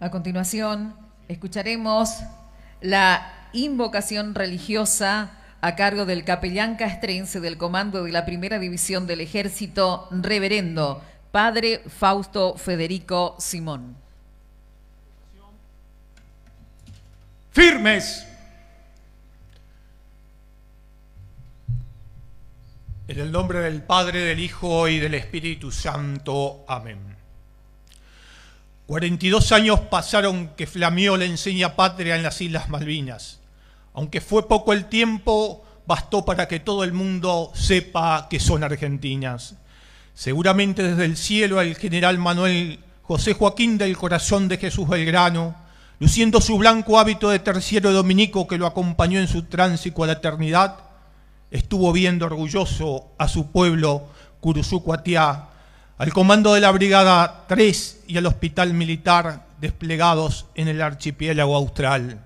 A continuación, escucharemos la invocación religiosa a cargo del capellán castrense del Comando de la Primera División del Ejército, reverendo Padre Fausto Federico Simón. Firmes. En el nombre del Padre, del Hijo y del Espíritu Santo. Amén. 42 años pasaron que flameó la enseña patria en las Islas Malvinas. Aunque fue poco el tiempo, bastó para que todo el mundo sepa que son argentinas. Seguramente desde el cielo el general Manuel José Joaquín del Corazón de Jesús Belgrano, luciendo su blanco hábito de terciero dominico que lo acompañó en su tránsito a la eternidad, estuvo viendo orgulloso a su pueblo Cuatiá al comando de la Brigada 3 y al Hospital Militar desplegados en el archipiélago austral.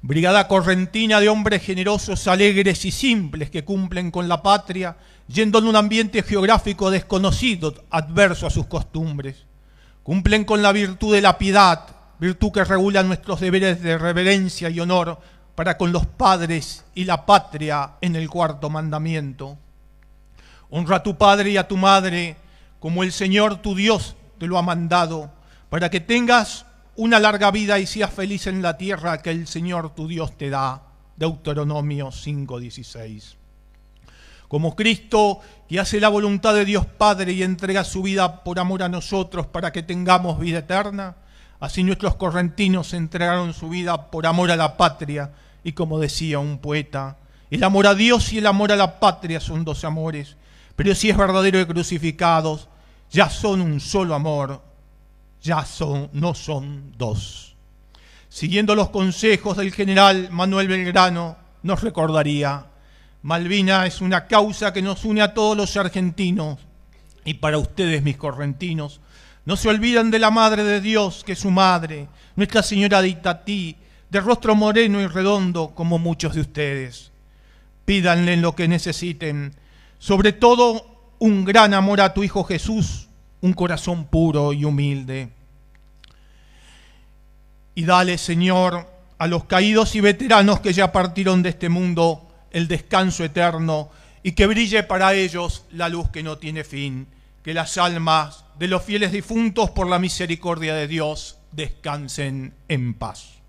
Brigada correntina de hombres generosos, alegres y simples que cumplen con la patria, yendo en un ambiente geográfico desconocido, adverso a sus costumbres. Cumplen con la virtud de la piedad, virtud que regula nuestros deberes de reverencia y honor para con los padres y la patria en el cuarto mandamiento Honra a tu padre y a tu madre, como el Señor tu Dios te lo ha mandado, para que tengas una larga vida y seas feliz en la tierra que el Señor tu Dios te da. Deuteronomio 5:16. Como Cristo, que hace la voluntad de Dios Padre y entrega su vida por amor a nosotros para que tengamos vida eterna, así nuestros correntinos entregaron su vida por amor a la patria y como decía un poeta, el amor a Dios y el amor a la patria son dos amores pero si es verdadero de crucificados, ya son un solo amor, ya son, no son dos. Siguiendo los consejos del general Manuel Belgrano, nos recordaría, Malvina es una causa que nos une a todos los argentinos y para ustedes, mis correntinos, no se olvidan de la Madre de Dios, que es su madre, Nuestra Señora de de rostro moreno y redondo como muchos de ustedes. Pídanle lo que necesiten sobre todo un gran amor a tu Hijo Jesús, un corazón puro y humilde. Y dale, Señor, a los caídos y veteranos que ya partieron de este mundo el descanso eterno y que brille para ellos la luz que no tiene fin, que las almas de los fieles difuntos por la misericordia de Dios descansen en paz.